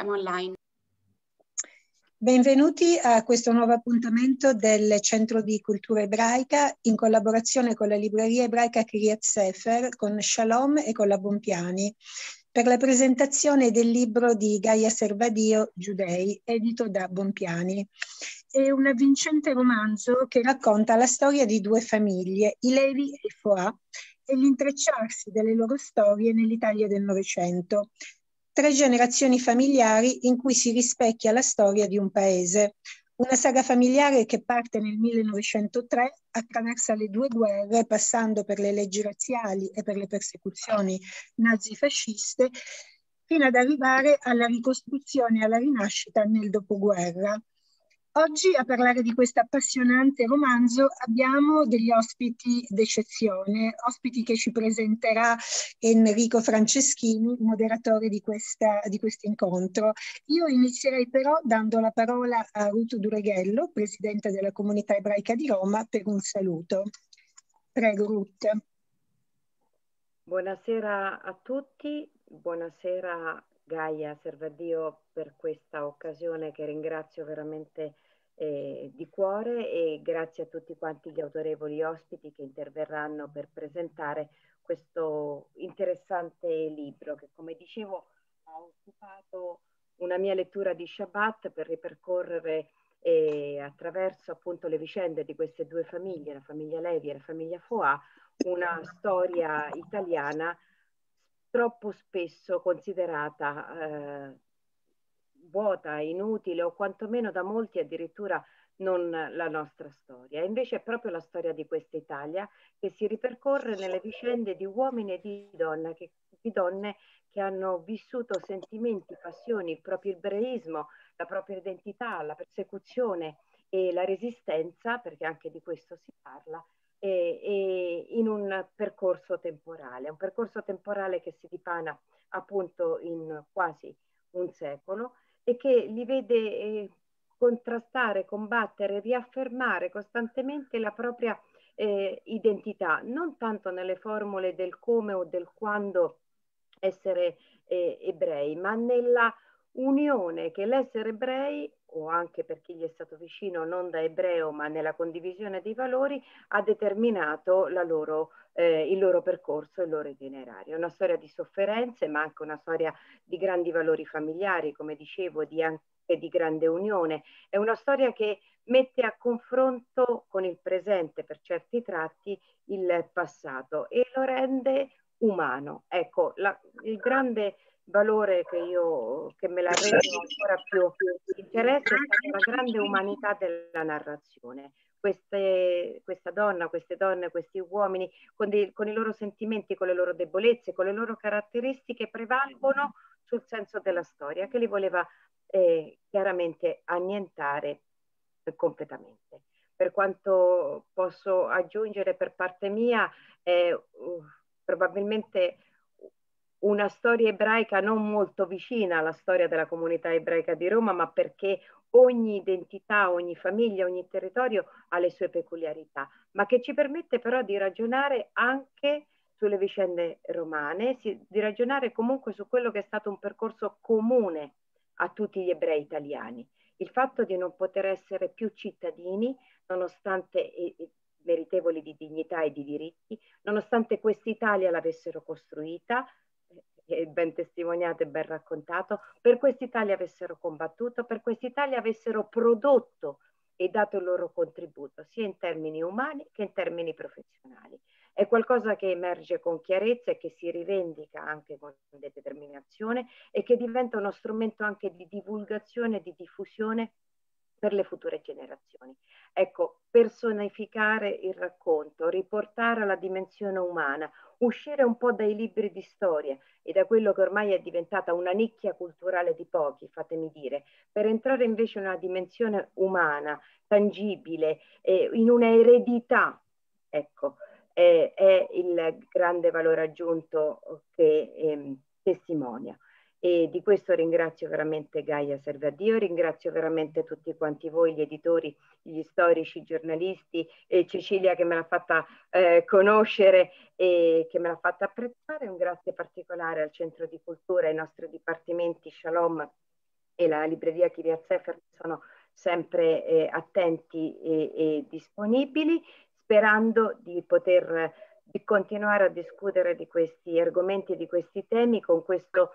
siamo online. Benvenuti a questo nuovo appuntamento del Centro di Cultura Ebraica in collaborazione con la libreria ebraica Kiryat Sefer, con Shalom e con la Bompiani, per la presentazione del libro di Gaia Servadio, Giudei, edito da Bompiani. È un avvincente romanzo che racconta la storia di due famiglie, i Levi e i Foà, e l'intrecciarsi delle loro storie nell'Italia del Novecento tre generazioni familiari in cui si rispecchia la storia di un paese. Una saga familiare che parte nel 1903, attraversa le due guerre, passando per le leggi razziali e per le persecuzioni nazifasciste, fino ad arrivare alla ricostruzione e alla rinascita nel dopoguerra. Oggi a parlare di questo appassionante romanzo abbiamo degli ospiti d'eccezione, ospiti che ci presenterà Enrico Franceschini, moderatore di, questa, di questo incontro. Io inizierei però dando la parola a Ruto Dureghello, presidente della comunità ebraica di Roma, per un saluto. Prego Ruth. Buonasera a tutti, buonasera Gaia Servadio per questa occasione che ringrazio veramente eh, di cuore e grazie a tutti quanti gli autorevoli ospiti che interverranno per presentare questo interessante libro che come dicevo ha occupato una mia lettura di Shabbat per ripercorrere eh, attraverso appunto le vicende di queste due famiglie, la famiglia Levi e la famiglia Foà, una storia italiana troppo spesso considerata eh, vuota, inutile o quantomeno da molti addirittura non la nostra storia. Invece è proprio la storia di questa Italia che si ripercorre nelle vicende di uomini e di, donna che, di donne che hanno vissuto sentimenti, passioni, il proprio ebraismo, la propria identità, la persecuzione e la resistenza, perché anche di questo si parla, e, e in un percorso temporale, un percorso temporale che si dipana appunto in quasi un secolo e che li vede eh, contrastare, combattere, riaffermare costantemente la propria eh, identità, non tanto nelle formule del come o del quando essere eh, ebrei, ma nella unione che l'essere ebrei o anche per chi gli è stato vicino non da ebreo ma nella condivisione dei valori ha determinato loro, eh, il loro percorso, il loro itinerario. Una storia di sofferenze ma anche una storia di grandi valori familiari, come dicevo, di anche di grande unione. È una storia che mette a confronto con il presente per certi tratti il passato e lo rende umano. Ecco, la, il grande valore che, io, che me la rende certo. ancora più, più interessa è la grande umanità della narrazione. Queste, questa donna, queste donne, questi uomini, con, dei, con, i loro sentimenti, con le loro debolezze, con le loro caratteristiche, prevalgono sul senso della storia che li voleva eh, chiaramente annientare completamente. Per quanto posso aggiungere per parte mia, eh, uh, probabilmente una storia ebraica non molto vicina alla storia della comunità ebraica di Roma, ma perché ogni identità, ogni famiglia, ogni territorio ha le sue peculiarità, ma che ci permette però di ragionare anche sulle vicende romane, di ragionare comunque su quello che è stato un percorso comune a tutti gli ebrei italiani. Il fatto di non poter essere più cittadini, nonostante meritevoli di dignità e di diritti, nonostante quest'Italia l'avessero costruita, e ben testimoniato e ben raccontato, per quest'Italia avessero combattuto, per quest'Italia avessero prodotto e dato il loro contributo, sia in termini umani che in termini professionali. È qualcosa che emerge con chiarezza e che si rivendica anche con determinazione e che diventa uno strumento anche di divulgazione, e di diffusione per le future generazioni. Ecco, personificare il racconto, riportare alla dimensione umana, uscire un po' dai libri di storia e da quello che ormai è diventata una nicchia culturale di pochi, fatemi dire, per entrare invece in una dimensione umana, tangibile, eh, in una eredità, ecco, eh, è il grande valore aggiunto che eh, testimonia e di questo ringrazio veramente Gaia Serve a Dio, ringrazio veramente tutti quanti voi, gli editori, gli storici, i giornalisti, e Cecilia che me l'ha fatta eh, conoscere e che me l'ha fatta apprezzare, un grazie particolare al Centro di Cultura, ai nostri dipartimenti Shalom e la libreria Kiryat Sefer che sono sempre eh, attenti e, e disponibili, sperando di poter di continuare a discutere di questi argomenti, di questi temi con questo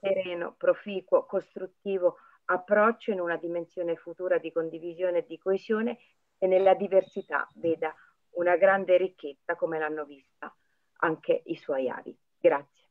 sereno, proficuo, costruttivo approccio in una dimensione futura di condivisione e di coesione e nella diversità veda una grande ricchezza come l'hanno vista anche i suoi avi. Grazie.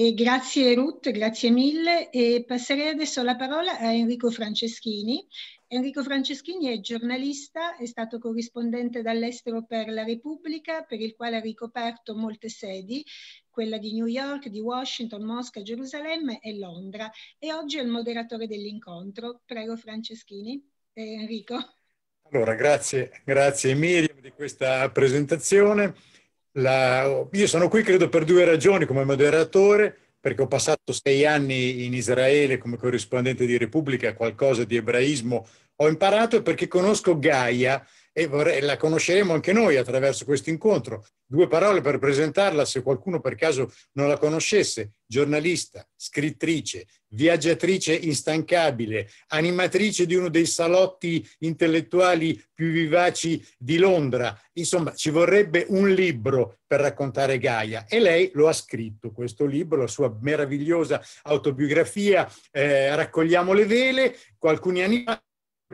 E grazie Ruth, grazie mille e passerei adesso la parola a Enrico Franceschini. Enrico Franceschini è giornalista, è stato corrispondente dall'estero per la Repubblica, per il quale ha ricoperto molte sedi, quella di New York, di Washington, Mosca, Gerusalemme e Londra. E oggi è il moderatore dell'incontro. Prego Franceschini. Eh, Enrico. Allora, grazie, grazie Miriam di questa presentazione. La, io sono qui credo per due ragioni come moderatore, perché ho passato sei anni in Israele come corrispondente di Repubblica, qualcosa di ebraismo ho imparato e perché conosco Gaia, e vorrei, la conosceremo anche noi attraverso questo incontro. Due parole per presentarla se qualcuno per caso non la conoscesse. Giornalista, scrittrice, viaggiatrice instancabile, animatrice di uno dei salotti intellettuali più vivaci di Londra. Insomma, ci vorrebbe un libro per raccontare Gaia e lei lo ha scritto, questo libro, la sua meravigliosa autobiografia, eh, Raccogliamo le vele, alcuni anni fa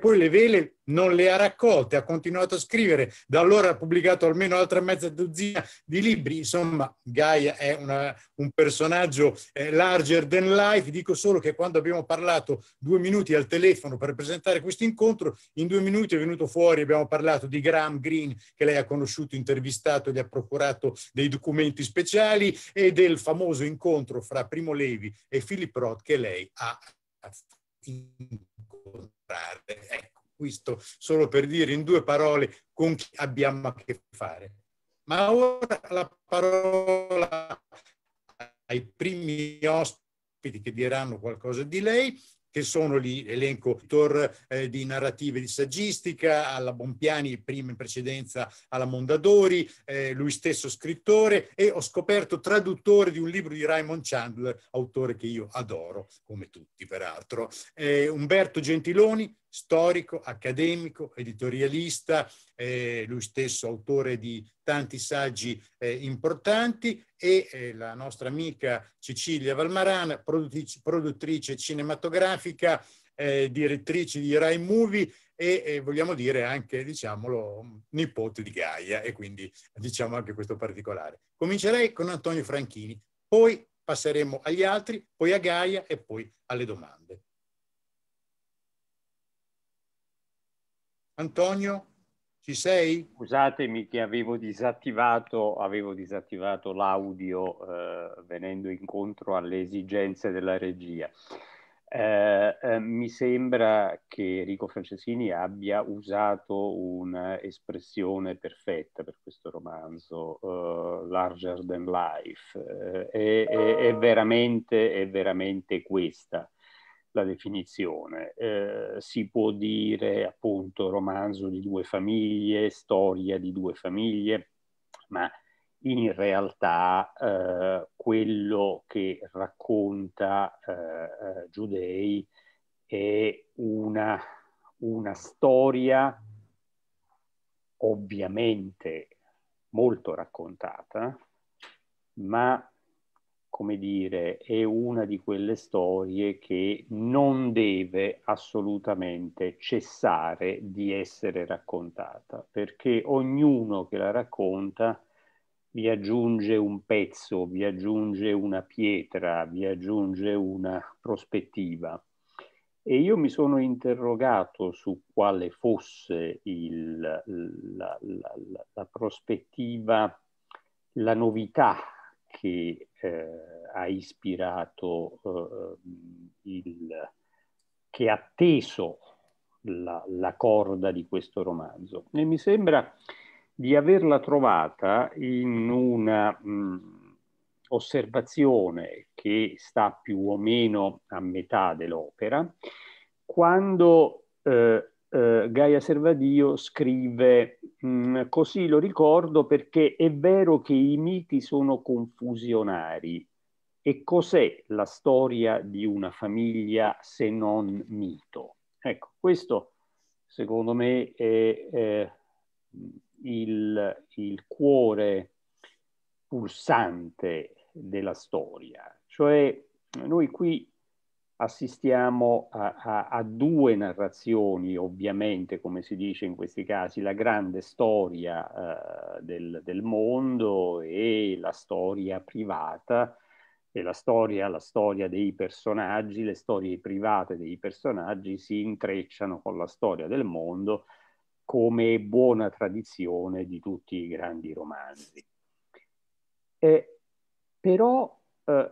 poi le vele non le ha raccolte, ha continuato a scrivere, da allora ha pubblicato almeno altra mezza dozzina di libri, insomma Gaia è una, un personaggio eh, larger than life, dico solo che quando abbiamo parlato due minuti al telefono per presentare questo incontro, in due minuti è venuto fuori, abbiamo parlato di Graham Greene che lei ha conosciuto, intervistato, gli ha procurato dei documenti speciali e del famoso incontro fra Primo Levi e Philip Roth che lei ha incontrato Ecco, questo solo per dire in due parole con chi abbiamo a che fare. Ma ora la parola ai primi ospiti che diranno qualcosa di lei che sono lì elenco eh, di narrative di saggistica, alla Bompiani, prima in precedenza alla Mondadori, eh, lui stesso scrittore e ho scoperto traduttore di un libro di Raymond Chandler, autore che io adoro, come tutti peraltro. Eh, Umberto Gentiloni, storico, accademico, editorialista, eh, lui stesso autore di tanti saggi eh, importanti e eh, la nostra amica Cecilia Valmarana, produttrice, produttrice cinematografica, eh, direttrice di Rai Movie e vogliamo dire anche, diciamolo, nipote di Gaia e quindi diciamo anche questo particolare. Comincerei con Antonio Franchini, poi passeremo agli altri, poi a Gaia e poi alle domande. Antonio, ci sei? Scusatemi che avevo disattivato, avevo disattivato l'audio eh, venendo incontro alle esigenze della regia. Eh, eh, mi sembra che Enrico Francesini abbia usato un'espressione perfetta per questo romanzo, uh, larger than life, eh, è, è, è, veramente, è veramente questa la definizione. Eh, si può dire appunto romanzo di due famiglie, storia di due famiglie, ma in realtà eh, quello che racconta eh, eh Giudei è una, una storia ovviamente molto raccontata, ma come dire, è una di quelle storie che non deve assolutamente cessare di essere raccontata, perché ognuno che la racconta vi aggiunge un pezzo, vi aggiunge una pietra, vi aggiunge una prospettiva. E io mi sono interrogato su quale fosse il, la, la, la, la prospettiva, la novità che eh, ha ispirato eh, il che ha teso la, la, corda di questo romanzo e mi sembra di averla trovata in una mh, mm, osservazione che sta più o meno a metà dell'opera quando eh, eh, Gaia Servadio scrive mm, così lo ricordo perché è vero che i miti sono confusionari e cos'è la storia di una famiglia se non mito? Ecco, questo secondo me è eh, il, il cuore pulsante della storia, cioè noi qui assistiamo a, a, a, due narrazioni, ovviamente, come si dice in questi casi, la grande storia eh, del, del, mondo e la storia privata, e la storia, la storia dei personaggi, le storie private dei personaggi si intrecciano con la storia del mondo come buona tradizione di tutti i grandi romanzi. Eh, però eh,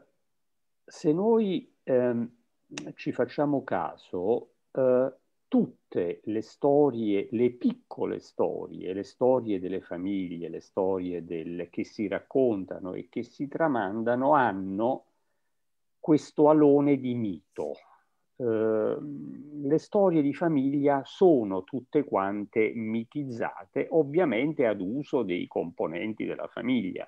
se noi ehm, ci facciamo caso, eh, tutte le storie, le piccole storie, le storie delle famiglie, le storie del, che si raccontano e che si tramandano hanno questo alone di mito. Eh, le storie di famiglia sono tutte quante mitizzate, ovviamente ad uso dei componenti della famiglia.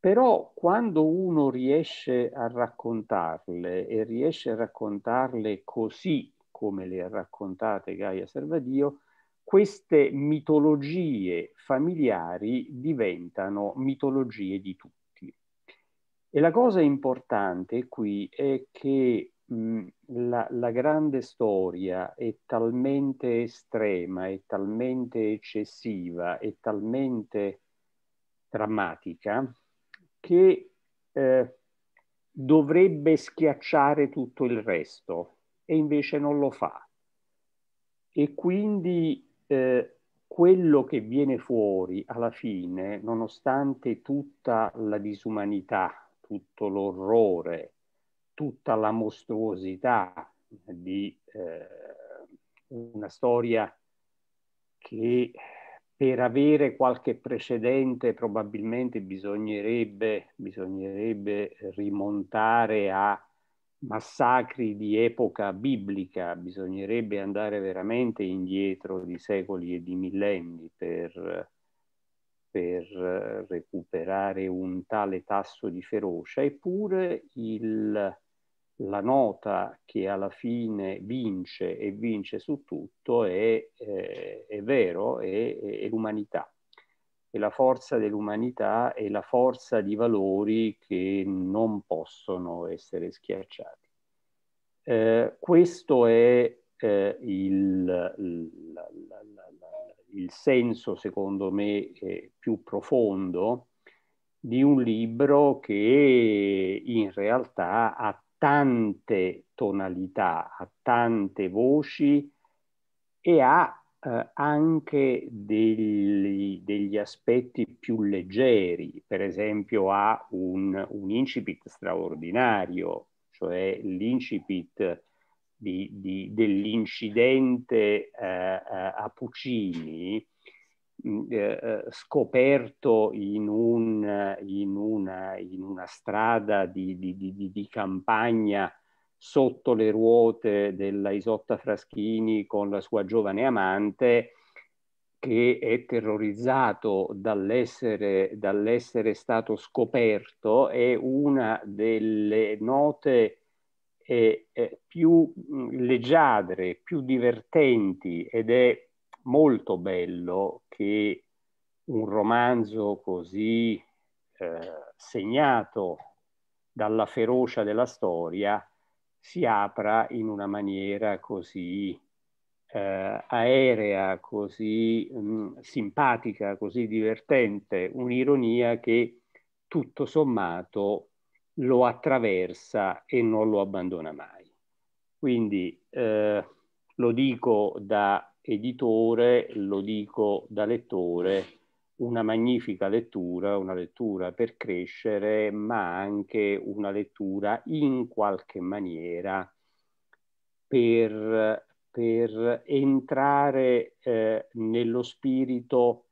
Però quando uno riesce a raccontarle e riesce a raccontarle così come le ha raccontate Gaia Servadio, queste mitologie familiari diventano mitologie di tutti. E la cosa importante qui è che mh, la, la grande storia è talmente estrema, è talmente eccessiva, è talmente drammatica che eh, dovrebbe schiacciare tutto il resto e invece non lo fa. E quindi eh, quello che viene fuori alla fine, nonostante tutta la disumanità, tutto l'orrore, tutta la mostruosità di eh, una storia che per avere qualche precedente probabilmente bisognerebbe, bisognerebbe rimontare a massacri di epoca biblica, bisognerebbe andare veramente indietro di secoli e di millenni per, per recuperare un tale tasso di ferocia, eppure il, la nota che alla fine vince e vince su tutto è, eh, è vero, è, è l'umanità. E la forza dell'umanità è la forza di valori che non possono essere schiacciati. Eh, questo è eh, il, la, la, la, il, senso, secondo me, eh, più profondo di un libro che in realtà ha tante tonalità, ha tante voci e ha eh, anche degli, degli, aspetti più leggeri, per esempio ha un, un incipit straordinario, cioè l'incipit dell'incidente eh, eh, a Puccini, eh, eh, scoperto in, un, in, una, in, una, strada di, di, di, di, campagna sotto le ruote della Isotta Fraschini con la sua giovane amante che è terrorizzato dall'essere, dall'essere stato scoperto è una delle note eh, eh più leggiadre, più divertenti ed è molto bello che un romanzo così eh, segnato dalla ferocia della storia si apra in una maniera così eh, aerea, così mh, mm, simpatica, così divertente, un'ironia che tutto sommato lo attraversa e non lo abbandona mai. Quindi eh, lo dico da editore, lo dico da lettore, una magnifica lettura, una lettura per crescere, ma anche una lettura in qualche maniera per, per entrare eh, nello spirito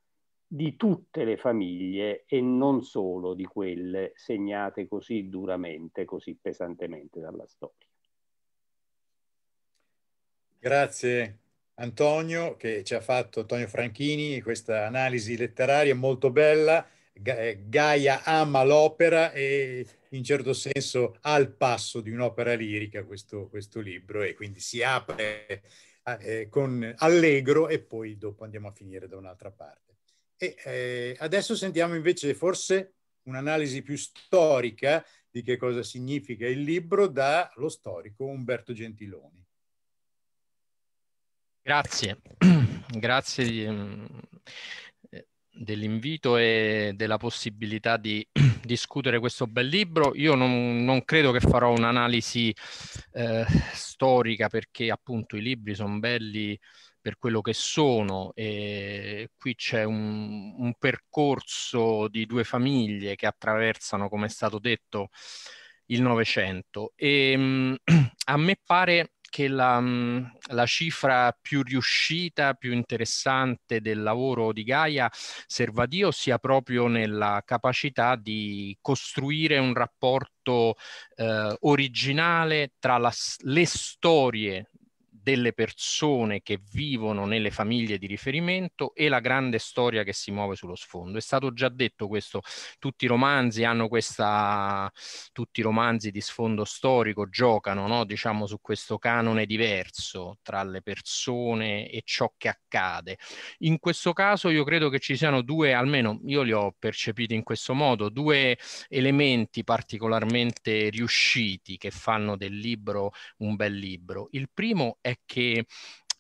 di tutte le famiglie e non solo di quelle segnate così duramente, così pesantemente dalla storia. Grazie, Antonio che ci ha fatto, Antonio Franchini, questa analisi letteraria molto bella. Eh, Gaia ama l'opera e in certo senso ha il passo di un'opera lirica questo, questo libro e quindi si apre eh, con allegro e poi dopo andiamo a finire da un'altra parte. E, eh, adesso sentiamo invece forse un'analisi più storica di che cosa significa il libro dallo storico Umberto Gentiloni. Grazie, grazie di, mm, eh, dell'invito e della possibilità di discutere questo bel libro. Io non, non credo che farò un'analisi eh, storica perché appunto i libri sono belli per quello che sono e qui c'è un, un percorso di due famiglie che attraversano, come è stato detto, il Novecento e mh, mm, a me pare che la, mm, la, cifra più riuscita, più interessante del lavoro di Gaia Servadio sia proprio nella capacità di costruire un rapporto eh, originale tra la, le storie delle persone che vivono nelle famiglie di riferimento e la grande storia che si muove sullo sfondo. È stato già detto questo, tutti i romanzi hanno questa, tutti i romanzi di sfondo storico giocano, no? diciamo, su questo canone diverso tra le persone e ciò che accade. In questo caso io credo che ci siano due, almeno io li ho percepiti in questo modo, due elementi particolarmente riusciti che fanno del libro un bel libro. Il primo è che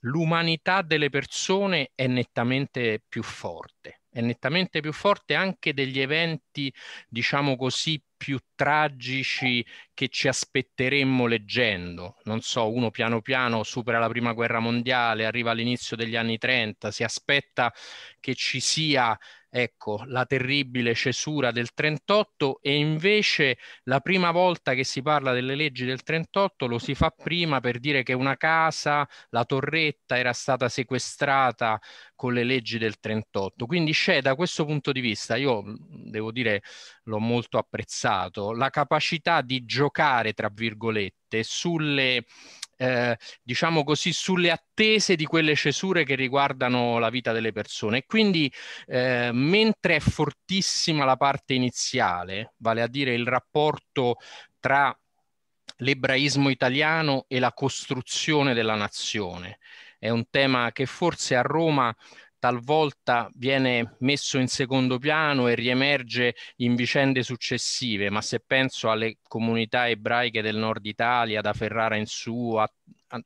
l'umanità delle persone è nettamente più forte, è nettamente più forte anche degli eventi, diciamo così, più tragici che ci aspetteremmo leggendo. Non so, uno piano piano supera la prima guerra mondiale, arriva all'inizio degli anni 30, si aspetta che ci sia ecco la terribile cesura del 38 e invece la prima volta che si parla delle leggi del 38 lo si fa prima per dire che una casa, la torretta era stata sequestrata con le leggi del 38. Quindi c'è da questo punto di vista, io mm, devo dire l'ho molto apprezzato, la capacità di giocare, tra virgolette, sulle, eh, diciamo così, sulle attese di quelle cesure che riguardano la vita delle persone. E quindi, eh, mentre è fortissima la parte iniziale, vale a dire il rapporto tra l'ebraismo italiano e la costruzione della nazione è un tema che forse a Roma talvolta viene messo in secondo piano e riemerge in vicende successive, ma se penso alle comunità ebraiche del nord Italia, da Ferrara in su, a,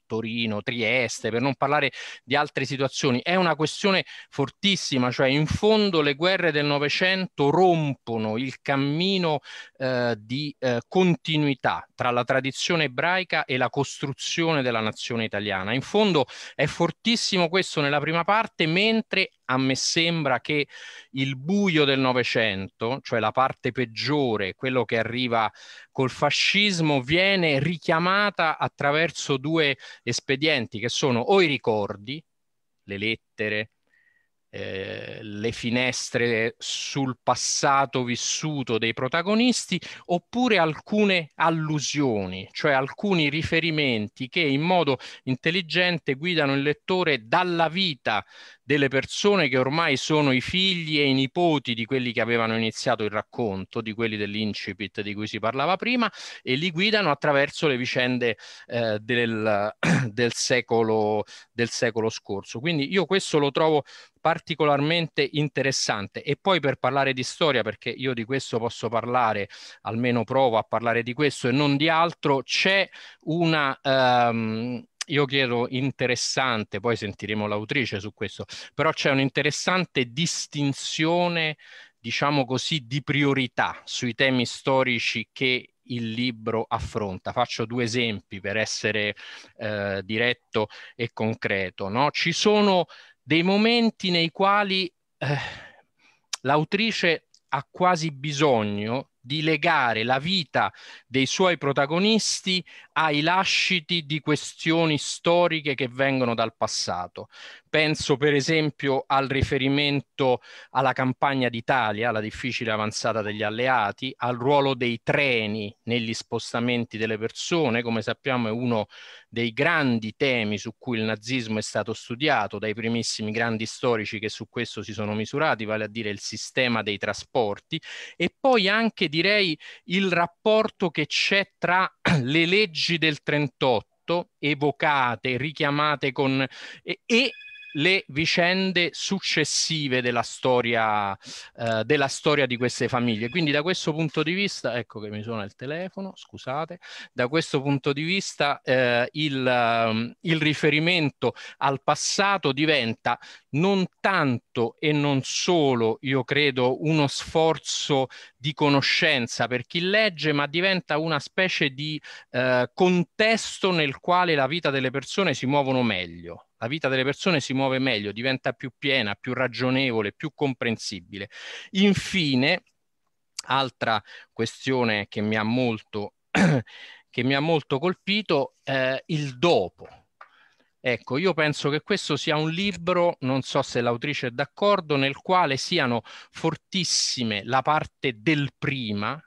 Torino, Trieste, per non parlare di altre situazioni. È una questione fortissima, cioè in fondo le guerre del Novecento rompono il cammino eh, di eh, continuità tra la tradizione ebraica e la costruzione della nazione italiana. In fondo è fortissimo questo nella prima parte, mentre a me sembra che il buio del Novecento, cioè la parte peggiore, quello che arriva col fascismo, viene richiamata attraverso due espedienti che sono o i ricordi, le lettere, eh, le finestre sul passato vissuto dei protagonisti oppure alcune allusioni, cioè alcuni riferimenti che in modo intelligente guidano il lettore dalla vita delle persone che ormai sono i figli e i nipoti di quelli che avevano iniziato il racconto, di quelli dell'incipit di cui si parlava prima, e li guidano attraverso le vicende eh, del, del, secolo, del secolo scorso. Quindi io questo lo trovo particolarmente interessante. E poi per parlare di storia, perché io di questo posso parlare, almeno provo a parlare di questo e non di altro, c'è una... Um, io chiedo interessante, poi sentiremo l'autrice su questo, però c'è un'interessante distinzione, diciamo così, di priorità sui temi storici che il libro affronta. Faccio due esempi per essere eh, diretto e concreto. No? Ci sono dei momenti nei quali eh, l'autrice ha quasi bisogno di legare la vita dei suoi protagonisti ai lasciti di questioni storiche che vengono dal passato. Penso per esempio al riferimento alla campagna d'Italia, alla difficile avanzata degli alleati, al ruolo dei treni negli spostamenti delle persone, come sappiamo è uno dei grandi temi su cui il nazismo è stato studiato dai primissimi grandi storici che su questo si sono misurati, vale a dire il sistema dei trasporti e poi anche direi il rapporto che c'è tra le leggi leggi del 38 evocate, richiamate con... e, e le vicende successive della storia, eh, della storia di queste famiglie. Quindi da questo punto di vista, ecco che mi suona il telefono, scusate, da questo punto di vista eh, il, ehm, il riferimento al passato diventa non tanto e non solo, io credo, uno sforzo di conoscenza per chi legge, ma diventa una specie di eh, contesto nel quale la vita delle persone si muovono meglio la vita delle persone si muove meglio, diventa più piena, più ragionevole, più comprensibile. Infine, altra questione che mi ha molto, che mi ha molto colpito, eh, il dopo. Ecco, io penso che questo sia un libro, non so se l'autrice è d'accordo, nel quale siano fortissime la parte del prima,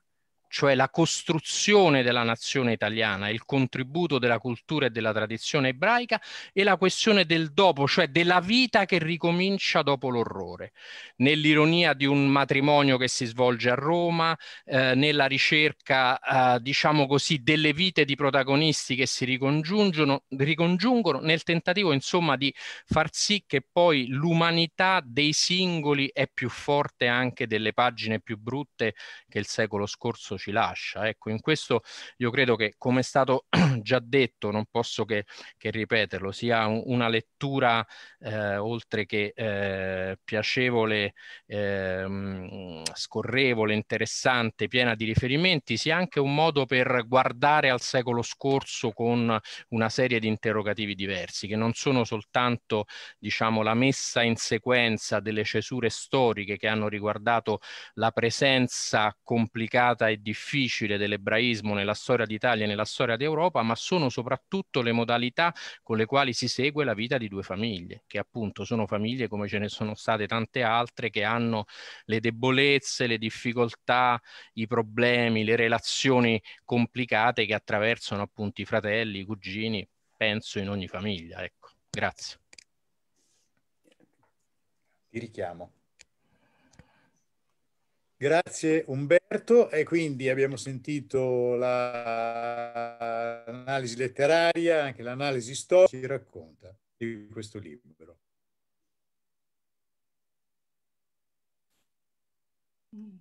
cioè la costruzione della nazione italiana, il contributo della cultura e della tradizione ebraica e la questione del dopo, cioè della vita che ricomincia dopo l'orrore, nell'ironia di un matrimonio che si svolge a Roma, eh, nella ricerca, eh, diciamo così, delle vite di protagonisti che si ricongiungono, ricongiungono, nel tentativo insomma di far sì che poi l'umanità dei singoli è più forte anche delle pagine più brutte che il secolo scorso ci lascia. Ecco, in questo io credo che, come è stato già detto, non posso che, che ripeterlo, sia un, una lettura eh, oltre che eh, piacevole, eh, scorrevole, interessante, piena di riferimenti, sia anche un modo per guardare al secolo scorso con una serie di interrogativi diversi, che non sono soltanto diciamo, la messa in sequenza delle cesure storiche che hanno riguardato la presenza complicata e difficile difficile dell'ebraismo nella storia d'Italia e nella storia d'Europa, ma sono soprattutto le modalità con le quali si segue la vita di due famiglie, che appunto sono famiglie come ce ne sono state tante altre, che hanno le debolezze, le difficoltà, i problemi, le relazioni complicate che attraversano appunto i fratelli, i cugini, penso in ogni famiglia. Ecco, grazie. Ti richiamo. Grazie Umberto e quindi abbiamo sentito l'analisi la letteraria, anche l'analisi storica che racconta di questo libro. Mm,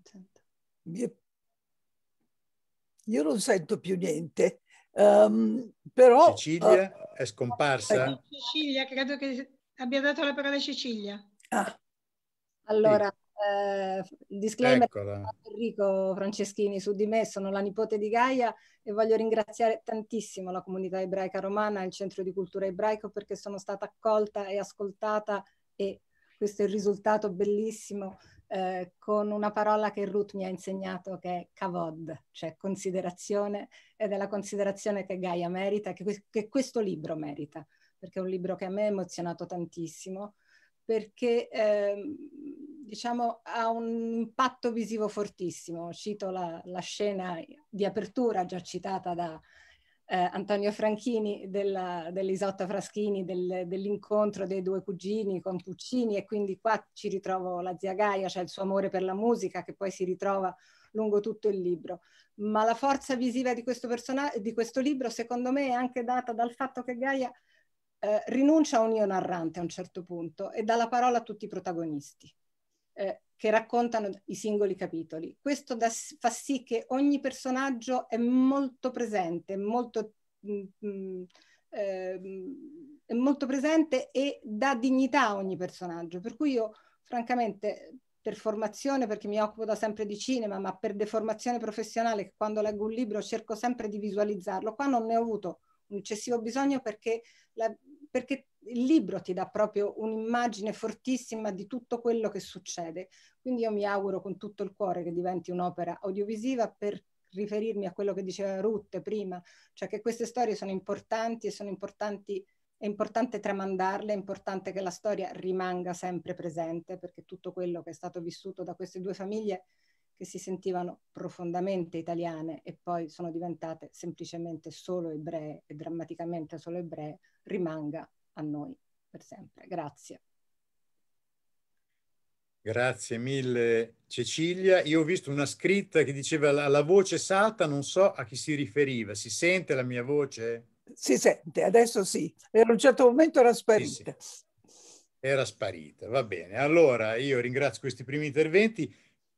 io non sento più niente, um, però... Cecilia uh, è scomparsa. Cecilia, credo che abbia dato la parola a Cecilia. Ah. Allora, eh, disclaimer Enrico Franceschini su di me, sono la nipote di Gaia e voglio ringraziare tantissimo la comunità ebraica romana e il Centro di Cultura Ebraico perché sono stata accolta e ascoltata e questo è il risultato bellissimo eh, con una parola che Ruth mi ha insegnato che è kavod, cioè considerazione ed è la considerazione che Gaia merita, che, que- che questo libro merita perché è un libro che a me ha emozionato tantissimo perché eh, diciamo, ha un impatto visivo fortissimo. Cito la, la scena di apertura già citata da eh, Antonio Franchini della, dell'Isotta Fraschini, del, dell'incontro dei due cugini con Puccini e quindi qua ci ritrovo la zia Gaia, cioè il suo amore per la musica che poi si ritrova lungo tutto il libro. Ma la forza visiva di questo, person- di questo libro secondo me è anche data dal fatto che Gaia eh, rinuncia a un io narrante a un certo punto e dà la parola a tutti i protagonisti eh, che raccontano i singoli capitoli. Questo da, fa sì che ogni personaggio è molto presente, molto, mh, mm, mh, mm, eh, è molto presente e dà dignità a ogni personaggio. Per cui io, francamente, per formazione, perché mi occupo da sempre di cinema, ma per deformazione professionale, quando leggo un libro cerco sempre di visualizzarlo. Qua non ne ho avuto un eccessivo bisogno perché, la, perché il libro ti dà proprio un'immagine fortissima di tutto quello che succede. Quindi io mi auguro con tutto il cuore che diventi un'opera audiovisiva per riferirmi a quello che diceva Ruth prima, cioè che queste storie sono importanti e sono importanti è importante tramandarle, è importante che la storia rimanga sempre presente perché tutto quello che è stato vissuto da queste due famiglie che si sentivano profondamente italiane e poi sono diventate semplicemente solo ebree e drammaticamente solo ebree, rimanga a noi per sempre. Grazie. Grazie mille Cecilia. Io ho visto una scritta che diceva la, la, voce salta, non so a chi si riferiva. Si sente la mia voce? Si sente, adesso sì. Per un certo momento era sparita. Sì, sì. Era sparita, va bene. Allora io ringrazio questi primi interventi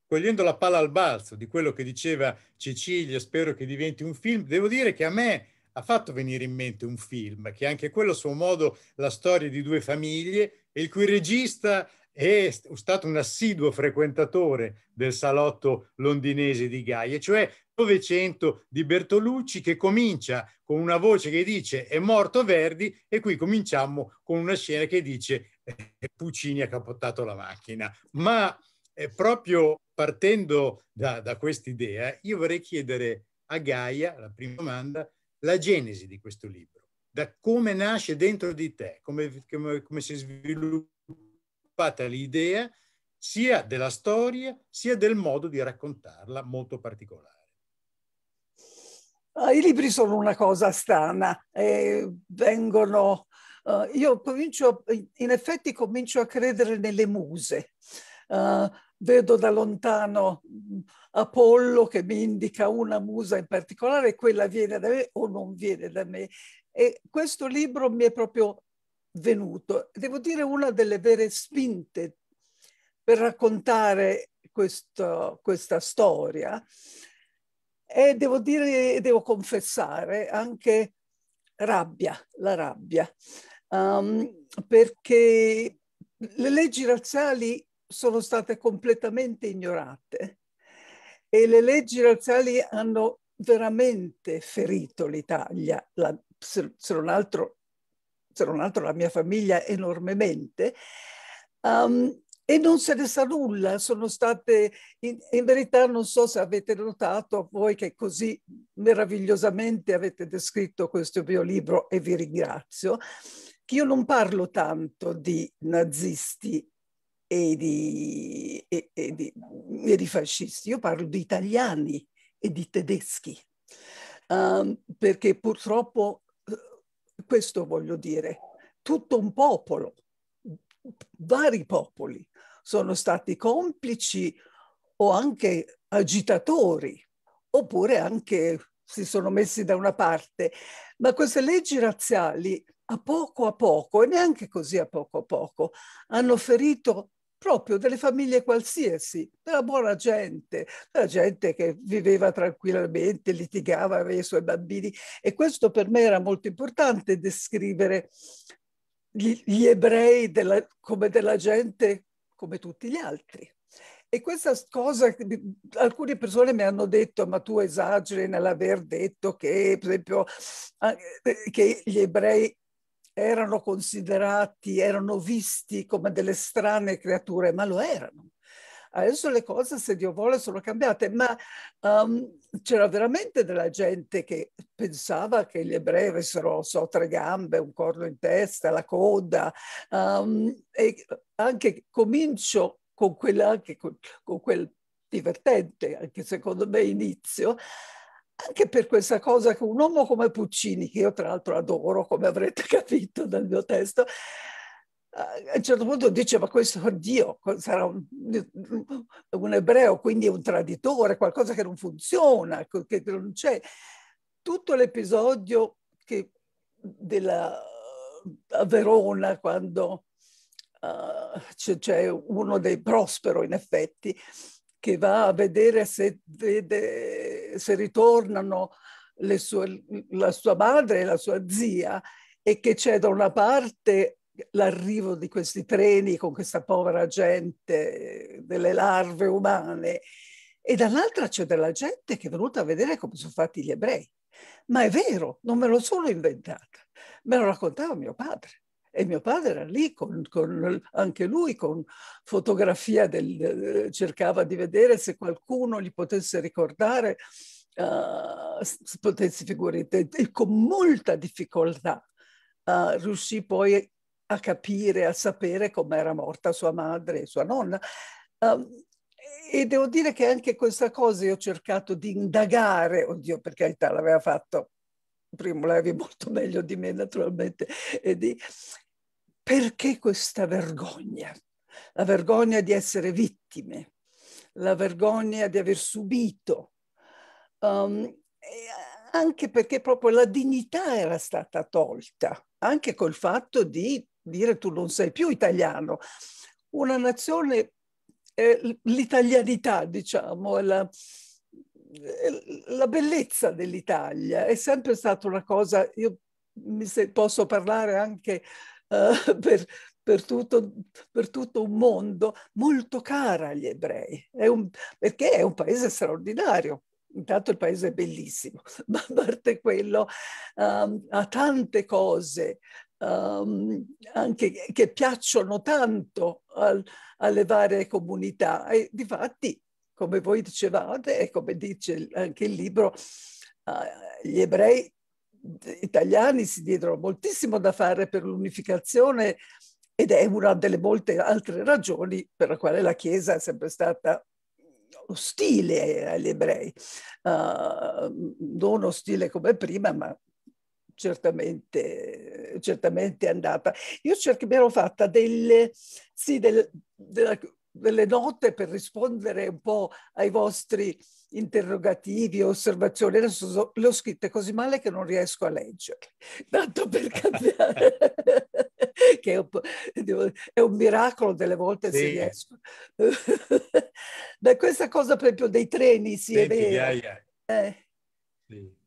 cogliendo la palla al balzo di quello che diceva Cecilia, spero che diventi un film, devo dire che a me ha fatto venire in mente un film, che anche quello a suo modo la storia di due famiglie, il cui regista è stato un assiduo frequentatore del salotto londinese di Gaia, cioè Novecento di Bertolucci che comincia con una voce che dice è morto Verdi e qui cominciamo con una scena che dice eh, Puccini ha capottato la macchina. Ma eh, proprio partendo da, da quest'idea, io vorrei chiedere a Gaia, la prima domanda, la genesi di questo libro, da come nasce dentro di te, come, come, come si è sviluppata l'idea sia della storia sia del modo di raccontarla molto particolare. Ah, I libri sono una cosa strana, eh, vengono... Eh, io comincio, in effetti comincio a credere nelle muse. Uh, vedo da lontano mm, Apollo che mi indica una musa in particolare, quella viene da me o non viene da me. E questo libro mi è proprio venuto. Devo dire una delle vere spinte per raccontare questo, questa storia e devo dire, devo confessare anche rabbia, la rabbia, um, perché le leggi razziali sono state completamente ignorate e le leggi razziali hanno veramente ferito l'Italia, la, se, se, non altro, se, non altro, la mia famiglia enormemente. Um, e non se ne sa nulla, sono state, in, in, verità non so se avete notato voi che così meravigliosamente avete descritto questo mio libro e vi ringrazio, che io non parlo tanto di nazisti e di, e, e, di, mm, e di, fascisti, io parlo di italiani e di tedeschi, um, perché purtroppo, eh, questo voglio dire, tutto un popolo, vari popoli sono stati complici o anche agitatori, oppure anche si sono messi da una parte. Ma queste leggi razziali a poco a poco, e neanche così a poco a poco, hanno ferito proprio delle famiglie qualsiasi, della buona gente, della gente che viveva tranquillamente, litigava, aveva i suoi bambini e questo per me era molto importante descrivere gli, gli ebrei della, come della gente come tutti gli altri. E questa cosa, alcune persone mi hanno detto, ma tu esageri nell'aver detto che, per esempio, eh, che gli ebrei erano considerati, erano visti come delle strane creature, ma lo erano. Adesso le cose, se Dio vuole, sono cambiate, ma um, c'era veramente della gente che pensava che gli ebrei avessero, so, tre gambe, un corno in testa, la coda. Um, e anche comincio con, quella, anche con, con quel divertente, anche secondo me, inizio, anche per questa cosa che un uomo come Puccini, che io tra l'altro adoro, come avrete capito dal mio testo, eh, a un certo punto dice ma questo Dio sarà un, un ebreo, quindi un traditore, qualcosa che non funziona, che non c'è. Tutto l'episodio che della a Verona quando uh, eh, c'è, c'è uno dei Prospero in effetti che va a vedere se, vede, se ritornano sue, la sua madre e la sua zia e che c'è da una parte l'arrivo di questi treni con questa povera gente, delle larve umane, e dall'altra c'è della gente che è venuta a vedere come sono fatti gli ebrei. Ma è vero, non me lo sono inventata, me lo raccontava mio padre. E mio padre era lì, con, con, anche lui con fotografia, del, eh, cercava di vedere se qualcuno gli potesse ricordare, uh, eh, potesse figurare, e con molta difficoltà uh, riuscì poi a capire, a sapere come era morta sua madre e sua nonna. Uh, e devo dire che anche questa cosa io ho cercato di indagare, oddio per carità l'aveva fatto, Primo Levi molto meglio di me naturalmente, e di, perché questa vergogna? La vergogna di essere vittime, la vergogna di aver subito, um, anche perché proprio la dignità era stata tolta, anche col fatto di dire tu non sei più italiano. Una nazione, eh, l'italianità, diciamo, è la, eh, la bellezza dell'Italia è sempre stata una cosa, io posso parlare anche eh, per, per, tutto, per, tutto, un mondo, molto cara agli ebrei, è un, perché è un paese straordinario. Intanto il paese è bellissimo, ma a parte quello um, ha tante cose um, anche che piacciono tanto al, alle varie comunità. E difatti, come voi dicevate e come dice anche il libro, uh, gli ebrei italiani si diedero moltissimo da fare per l'unificazione ed è una delle molte altre ragioni per la quale la Chiesa è sempre stata ostile agli ebrei, uh, non ostile come prima, ma certamente, certamente andata. Io cerco, mi ero fatta delle, sì, del, della delle note per rispondere un po' ai vostri interrogativi osservazioni. Adesso le ho scritte così male che non riesco a leggerle, tanto per cambiare, che è un, è un, miracolo delle volte sì. se riesco. da questa cosa proprio dei treni si Senti, è vero. Eh. Sì.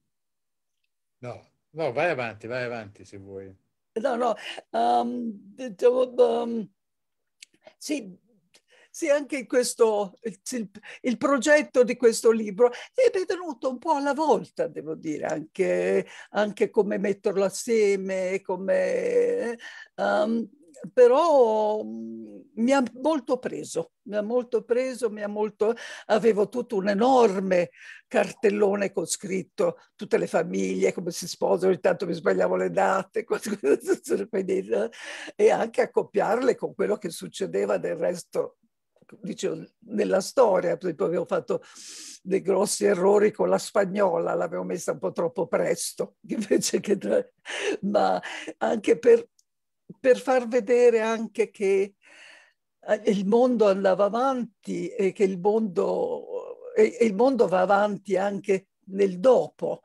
No, no, vai avanti, vai avanti se vuoi. No, no, um, diciamo, um, sì, sì, anche questo, il, il, progetto di questo libro è venuto un po' alla volta, devo dire, anche, anche come metterlo assieme, come... Um, però mm, mi ha molto preso, mi ha molto preso, mi ha molto... avevo tutto un enorme cartellone con scritto tutte le famiglie, come si sposano, intanto mi sbagliavo le date, eh, e anche accoppiarle con quello che succedeva del resto dicevo, nella storia, avevo fatto dei grossi errori con la spagnola, l'avevo messa un po' troppo presto, che tra... ma anche per, per, far vedere anche che eh, il mondo andava avanti e che il mondo, e il mondo va avanti anche nel dopo.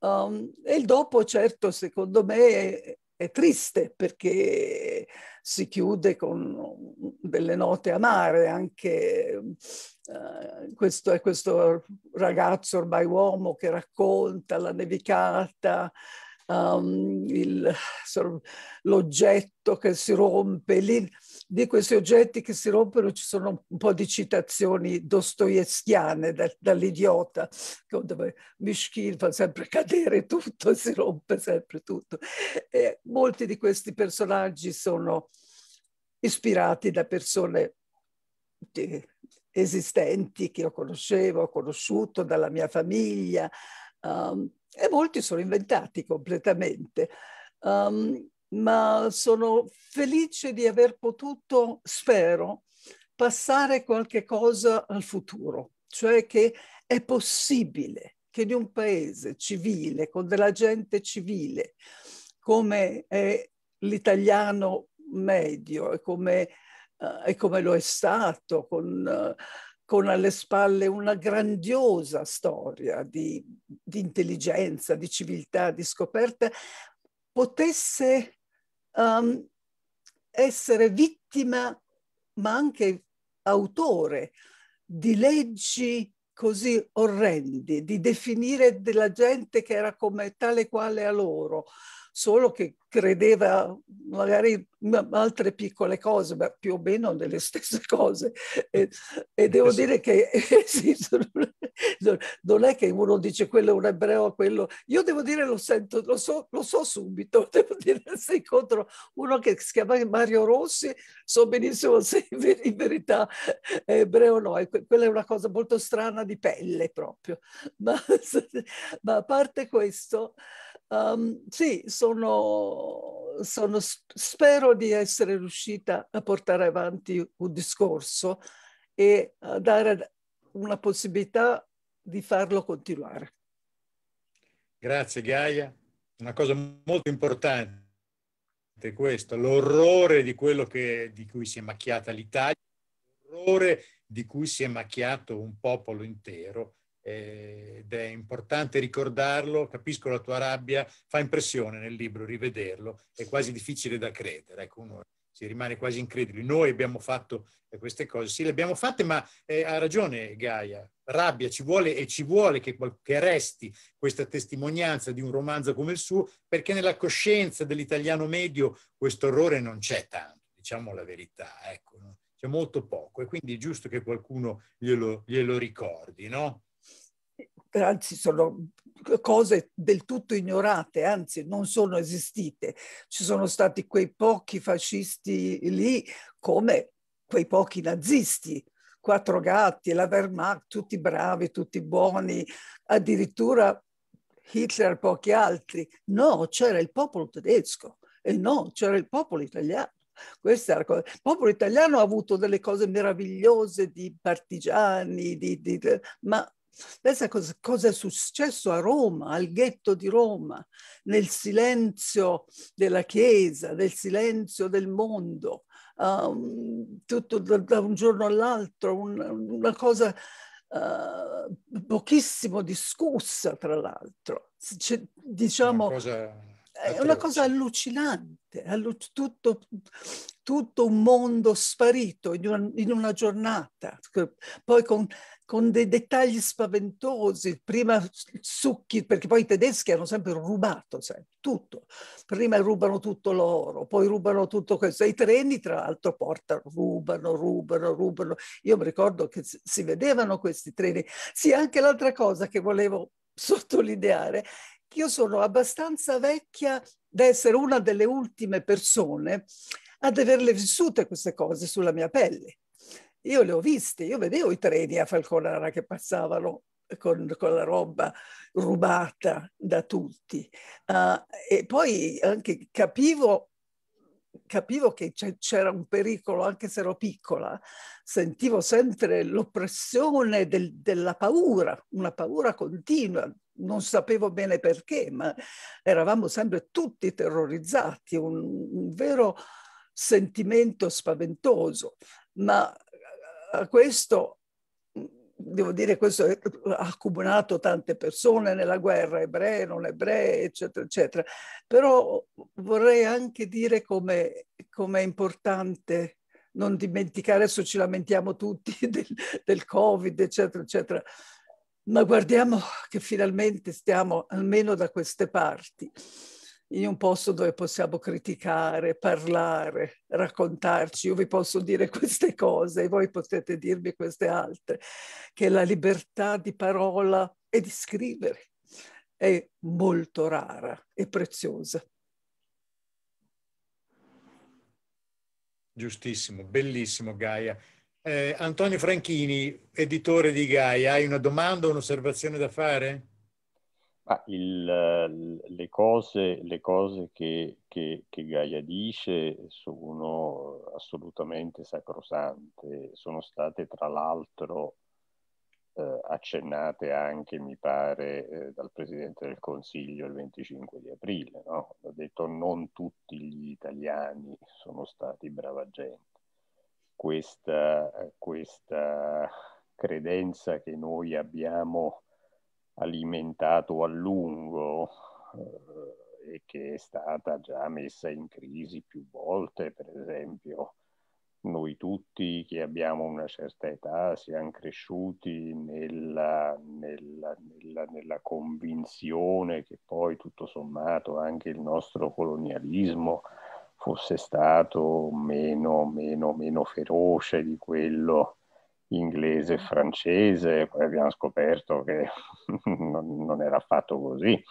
Um, e il dopo, certo, secondo me è triste perché si chiude con delle note amare anche uh, questo è questo ragazzo ormai uomo che racconta la nevicata um, il, l'oggetto che si rompe lì di questi oggetti che si rompono ci sono un po' di citazioni dostoevskiane da, dall'idiota, dove Mishkin fa sempre cadere tutto e si rompe sempre tutto. E molti di questi personaggi sono ispirati da persone di, eh, esistenti che io conoscevo, ho conosciuto dalla mia famiglia um, e molti sono inventati completamente. Um, ma sono felice di aver potuto, spero, passare qualche cosa al futuro, cioè che è possibile che in un paese civile, con della gente civile, come è l'italiano medio e come, uh, e come lo è stato, con, uh, con, alle spalle una grandiosa storia di, di intelligenza, di civiltà, di scoperta, potesse um, essere vittima, ma anche autore di leggi così orrendi, di definire della gente che era come tale quale a loro, solo che credeva magari altre piccole cose, ma più o meno delle stesse cose. E, e devo sì. dire che sì, non è che uno dice quello è un ebreo, quello... Io devo dire lo sento, lo so, lo so subito, devo dire se incontro uno che si chiama Mario Rossi, so benissimo se in verità è ebreo o no, e quella è una cosa molto strana di pelle proprio. Ma, ma a parte questo... Um, sì, sono, sono, spero di essere riuscita a portare avanti un discorso e a dare una possibilità di farlo continuare. Grazie Gaia. Una cosa molto importante è questo, l'orrore di quello che, di cui si è macchiata l'Italia, l'orrore di cui si è macchiato un popolo intero eh, ed è importante ricordarlo, capisco la tua rabbia, fa impressione nel libro rivederlo, è quasi difficile da credere, ecco, uno si rimane quasi increduli. Noi abbiamo fatto eh, queste cose, sì, le abbiamo fatte, ma eh, ha ragione Gaia, rabbia ci vuole e ci vuole che, che resti questa testimonianza di un romanzo come il suo, perché nella coscienza dell'italiano medio questo orrore non c'è tanto, diciamo la verità, ecco, no? c'è molto poco e quindi è giusto che qualcuno glielo, glielo ricordi, no? anzi sono cose del tutto ignorate, anzi non sono esistite. Ci sono stati quei pochi fascisti lì come quei pochi nazisti, quattro gatti, la Wehrmacht, tutti bravi, tutti buoni, addirittura Hitler, pochi altri. No, c'era il popolo tedesco e no, c'era il popolo italiano. Questa è la cosa. Il popolo italiano ha avuto delle cose meravigliose di partigiani, di, di, ma Pensa cosa, cosa, è successo a Roma, al ghetto di Roma, nel silenzio della Chiesa, nel silenzio del mondo, um, tutto da, da, un giorno all'altro, un, una cosa uh, pochissimo discussa, tra l'altro. C'è, diciamo, una cosa, è una cosa allucinante. Allora, tutto, tutto, un mondo sparito in una, in una giornata, poi con, con, dei dettagli spaventosi, prima succhi, perché poi i tedeschi hanno sempre rubato, sai, tutto, prima rubano tutto l'oro, poi rubano tutto questo, i treni tra l'altro portano, rubano, rubano, rubano, io mi ricordo che si vedevano questi treni, sì, anche l'altra cosa che volevo sottolineare, io sono abbastanza vecchia da essere una delle ultime persone ad averle vissute queste cose sulla mia pelle. Io le ho viste, io vedevo i treni a Falconara che passavano con, con, la roba rubata da tutti. Uh, e poi anche capivo, capivo che c'era un pericolo, anche se ero piccola, sentivo sempre l'oppressione del, della paura, una paura continua non sapevo bene perché, ma eravamo sempre tutti terrorizzati, un, un vero sentimento spaventoso. Ma eh, a questo devo dire, questo ha accumulato tante persone nella guerra, ebrei, non ebrei, eccetera, eccetera. Però vorrei anche dire come è importante non dimenticare, adesso ci lamentiamo tutti del, del Covid, eccetera, eccetera, ma guardiamo che finalmente stiamo almeno da queste parti in un posto dove possiamo criticare, parlare, raccontarci, io vi posso dire queste cose e voi potete dirmi queste altre, che la libertà di parola e di scrivere è molto rara e preziosa. Giustissimo, bellissimo Gaia. Eh, Antonio Franchini, editore di Gaia, hai una domanda un'osservazione da fare? Ah, il, le, cose, le cose che, che, che, Gaia dice sono assolutamente sacrosante, sono state tra l'altro eh, accennate anche, mi pare, eh, dal Presidente del Consiglio il 25 di aprile, no? ha detto non tutti gli italiani sono stati brava gente questa, eh, questa credenza che noi abbiamo alimentato a lungo eh, e che è stata già messa in crisi più volte, per esempio noi tutti che abbiamo una certa età siamo cresciuti nella, nella, nella, nella convinzione che poi tutto sommato anche il nostro colonialismo fosse stato meno, meno, meno feroce di quello inglese e mm. francese, poi abbiamo scoperto che non, non era affatto così.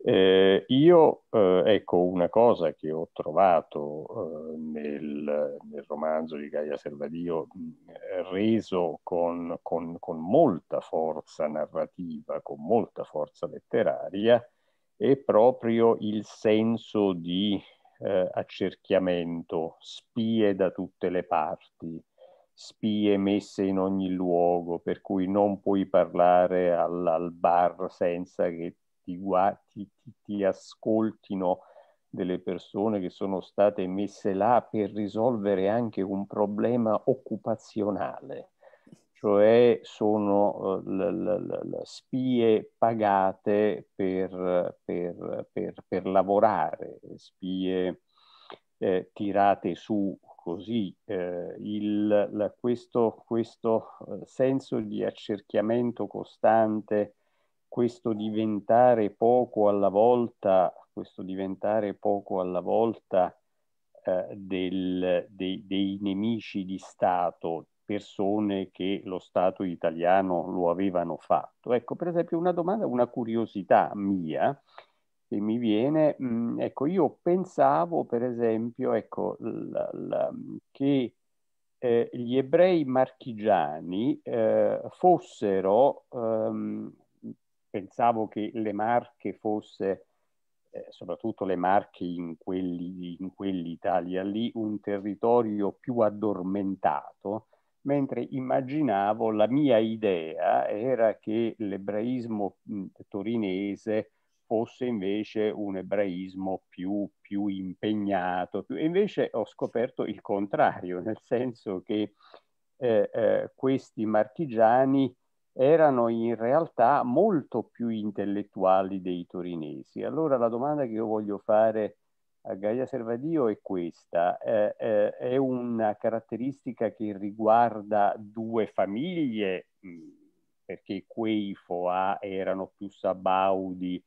Eh, io, eh, ecco, una cosa che ho trovato eh, nel, nel, romanzo di Gaia Servadio, mm, reso con, con, con, molta forza narrativa, con molta forza letteraria, è proprio il senso di eh, accerchiamento, spie da tutte le parti, spie messe in ogni luogo, per cui non puoi parlare al, al bar senza che ti, guardi, ti, ti ascoltino delle persone che sono state messe là per risolvere anche un problema occupazionale cioè sono uh, spie pagate per, per, per, per lavorare, spie eh, tirate su così. Eh, il, la, questo, questo eh, senso di accerchiamento costante, questo diventare poco alla volta, questo diventare poco alla volta eh, del, dei, dei nemici di Stato, persone che lo Stato italiano lo avevano fatto. Ecco, per esempio, una domanda, una curiosità mia che mi viene, mh, mm, ecco, io pensavo, per esempio, ecco, la, la, che eh, gli ebrei marchigiani eh, fossero, ehm, pensavo che le marche fosse eh, soprattutto le Marche in, quelli, in quell'Italia lì, un territorio più addormentato mentre immaginavo la mia idea era che l'ebraismo torinese fosse invece un ebraismo più, più impegnato. Più... Invece ho scoperto il contrario, nel senso che eh, eh, questi marchigiani erano in realtà molto più intellettuali dei torinesi. Allora la domanda che io voglio fare eh, Gaia Servadio è questa, eh, eh, è una caratteristica che riguarda due famiglie, mm, perché quei Foa erano più sabaudi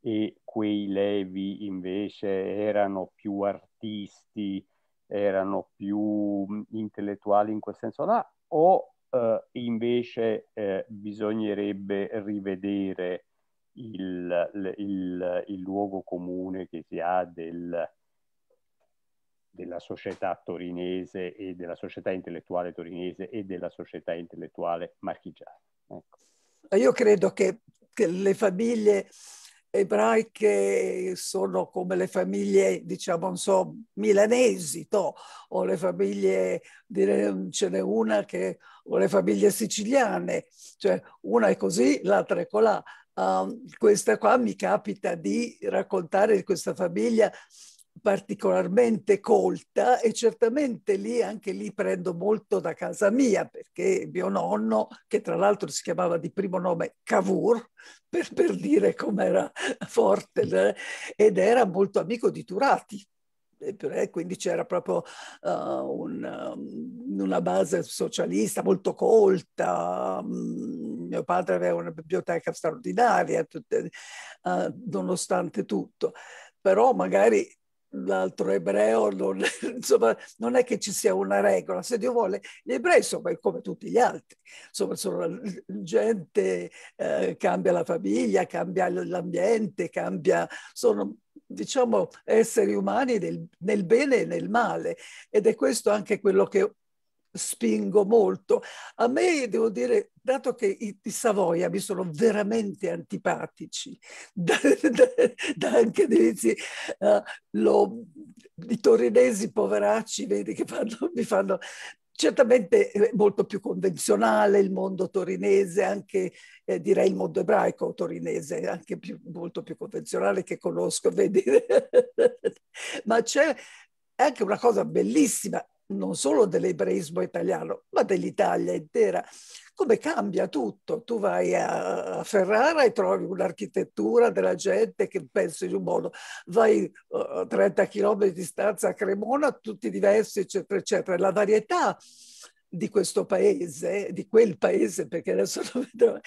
e quei Levi invece erano più artisti, erano più mm, intellettuali in quel senso là, o eh, invece eh, bisognerebbe rivedere il, il, il luogo comune che si ha del, della società torinese e della società intellettuale torinese e della società intellettuale marchigiana. Ecco. Io credo che, che, le famiglie ebraiche sono come le famiglie, diciamo, non so, milanesi, to, o le famiglie, dire, ce n'è una che, o le famiglie siciliane, cioè una è così, l'altra è colà. Ehm, questa qua mi capita di raccontare di questa famiglia particolarmente colta e certamente lì anche lì prendo molto da casa mia perché mio nonno che tra l'altro si chiamava di primo nome Cavour per, per dire com'era forte eh, ed era molto amico di Turati quindi c'era proprio uh, un, um, una base socialista molto colta um, mio padre aveva una biblioteca straordinaria, tutte, uh, nonostante tutto, però magari l'altro ebreo, non, insomma, non è che ci sia una regola, se Dio vuole, gli ebrei sono come tutti gli altri, insomma, sono gente, eh, cambia la famiglia, cambia l'ambiente, cambia, sono diciamo esseri umani nel, nel bene e nel male ed è questo anche quello che spingo molto. A me, devo dire, dato che i, i Savoia mi sono veramente antipatici, da, da, da anche dizi, uh, eh, lo, i torinesi poveracci, vedi, che fanno, mi fanno... Certamente è eh, molto più convenzionale il mondo torinese, anche eh, direi il mondo ebraico torinese, anche più, molto più convenzionale che conosco, vedi. ma c'è anche una cosa bellissima non solo dell'ebraismo italiano, ma dell'Italia intera. Come cambia tutto? Tu vai a Ferrara e trovi un'architettura della gente che pensa in un modo, vai a 30 km di distanza a Cremona, tutti diversi, eccetera, eccetera. La varietà di questo paese, di quel paese, perché adesso lo vedo,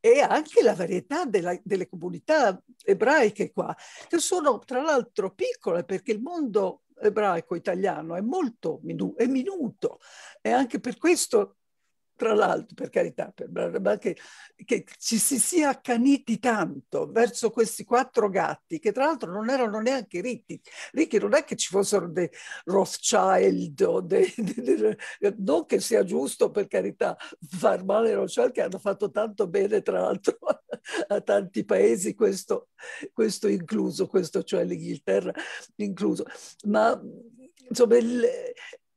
e anche la varietà della, delle comunità ebraiche qua, che sono tra l'altro piccole perché il mondo ebraico italiano è molto minu- è minuto e anche per questo tra l'altro, per carità, per che, che ci si sia accaniti tanto verso questi quattro gatti, che tra l'altro non erano neanche ricchi, ricchi non è che ci fossero dei Rothschild, o dei, dei, dei, non che sia giusto, per carità, far male ai Rothschild, che hanno fatto tanto bene, tra l'altro, a tanti paesi, questo, questo incluso, questo cioè l'Inghilterra incluso, ma insomma il,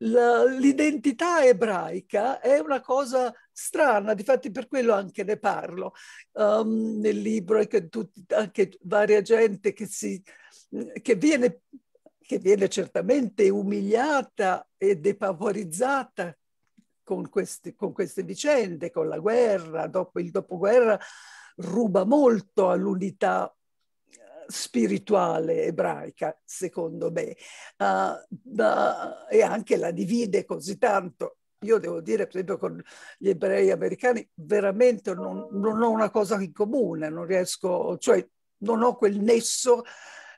la, l'identità ebraica è una cosa strana, difatti per quello anche ne parlo um, nel libro e che tutti, anche varia gente che, si, che, viene, che viene certamente umiliata e depavorizzata con queste, con queste vicende, con la guerra, dopo il dopoguerra ruba molto all'unità spirituale ebraica, secondo me, uh, da, e anche la divide così tanto. Io devo dire, per esempio, con gli ebrei americani, veramente non, non ho una cosa in comune, non riesco, cioè non ho quel nesso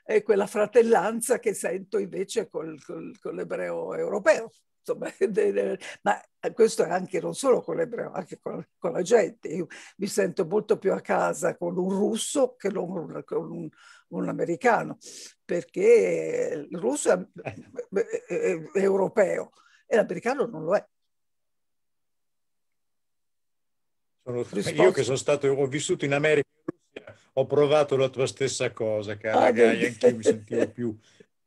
e quella fratellanza che sento invece col, col, con l'ebreo europeo. ma questo è anche non solo con l'ebreo, anche con, con, la gente. Io mi sento molto più a casa con un russo che non con un, un americano, perché il russo è, è, è europeo e l'americano non lo è. Sono, io che sono stato, ho vissuto in America ho provato la tua stessa cosa, cara ah, Gaia, anch'io mi sentivo più,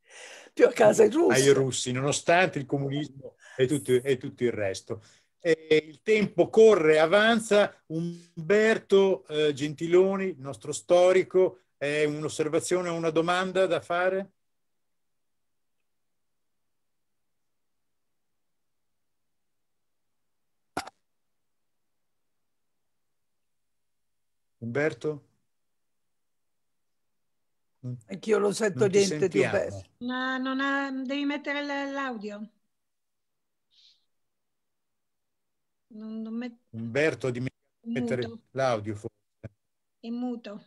più a casa ai russi. ai russi. nonostante il comunismo e tutto, e tutto il resto. E il tempo corre, avanza. Umberto eh, Gentiloni, nostro storico, è un'osservazione o una domanda da fare? Umberto? Anch'io lo sento niente di Umberto. No, non ha, devi mettere l'audio. Non, non met... Umberto, dimenticato di mettere l'audio forse. È muto.